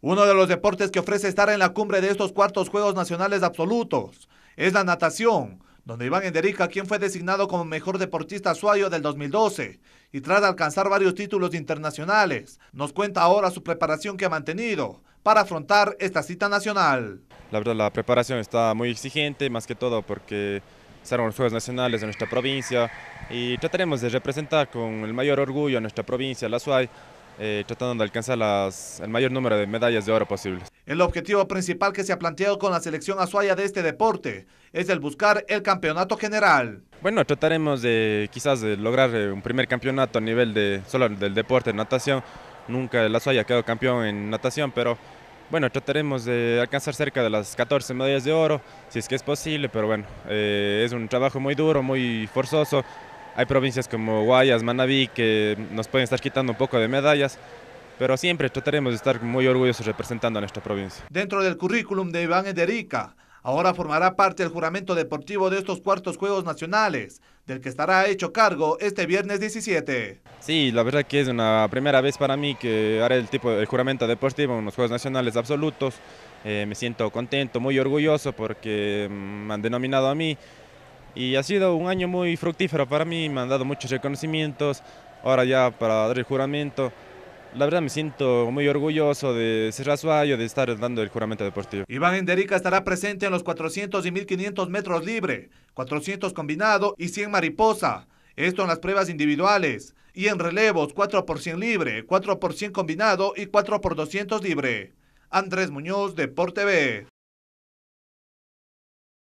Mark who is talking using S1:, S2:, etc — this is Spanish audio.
S1: Uno de los deportes que ofrece estar en la cumbre de estos cuartos Juegos Nacionales Absolutos es la natación, donde Iván Enderica, quien fue designado como mejor deportista suayo del 2012 y tras alcanzar varios títulos internacionales, nos cuenta ahora su preparación que ha mantenido para afrontar esta cita
S2: nacional. La verdad la preparación está muy exigente, más que todo porque serán los Juegos Nacionales de nuestra provincia y trataremos de representar con el mayor orgullo a nuestra provincia, la SUAY, eh, tratando de alcanzar las, el mayor número de medallas de oro posible.
S1: El objetivo principal que se ha planteado con la selección azuaya de este deporte es el buscar el campeonato general.
S2: Bueno, trataremos de quizás de lograr eh, un primer campeonato a nivel de solo del deporte de natación. Nunca el azuaya ha quedado campeón en natación, pero bueno, trataremos de alcanzar cerca de las 14 medallas de oro, si es que es posible, pero bueno, eh, es un trabajo muy duro, muy forzoso, hay provincias como Guayas, Manabí, que nos pueden estar quitando un poco de medallas, pero siempre trataremos de estar muy orgullosos representando a nuestra provincia.
S1: Dentro del currículum de Iván Ederica, ahora formará parte del juramento deportivo de estos cuartos Juegos Nacionales, del que estará hecho cargo este viernes 17.
S2: Sí, la verdad que es una primera vez para mí que haré el tipo el juramento deportivo en los Juegos Nacionales absolutos. Eh, me siento contento, muy orgulloso porque me han denominado a mí y ha sido un año muy fructífero para mí, me han dado muchos reconocimientos, ahora ya para dar el juramento. La verdad me siento muy orgulloso de ser Azuayo, de estar dando el juramento deportivo. Iván Enderica estará presente en los 400
S1: y 1500 metros libre, 400 combinado y 100 mariposa. Esto en las pruebas individuales y en relevos 4 por 100 libre, 4 por 100 combinado y 4 por 200 libre. Andrés Muñoz, Deporte B.